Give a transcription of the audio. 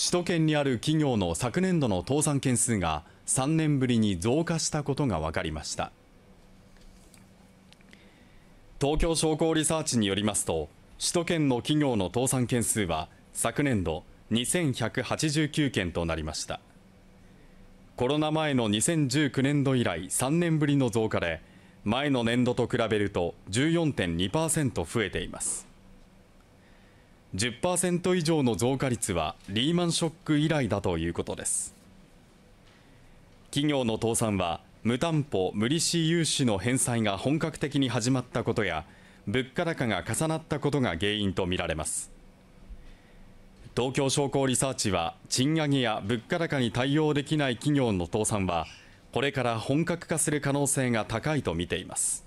首都圏にある企業の昨年度の倒産件数が3年ぶりに増加したことが分かりました東京商工リサーチによりますと首都圏の企業の倒産件数は昨年度2189件となりましたコロナ前の2019年度以来3年ぶりの増加で前の年度と比べると14.2%増えています10%以上の増加率はリーマンショック以来だということです企業の倒産は無担保無利子融資の返済が本格的に始まったことや物価高が重なったことが原因とみられます東京商工リサーチは賃上げや物価高に対応できない企業の倒産はこれから本格化する可能性が高いと見ています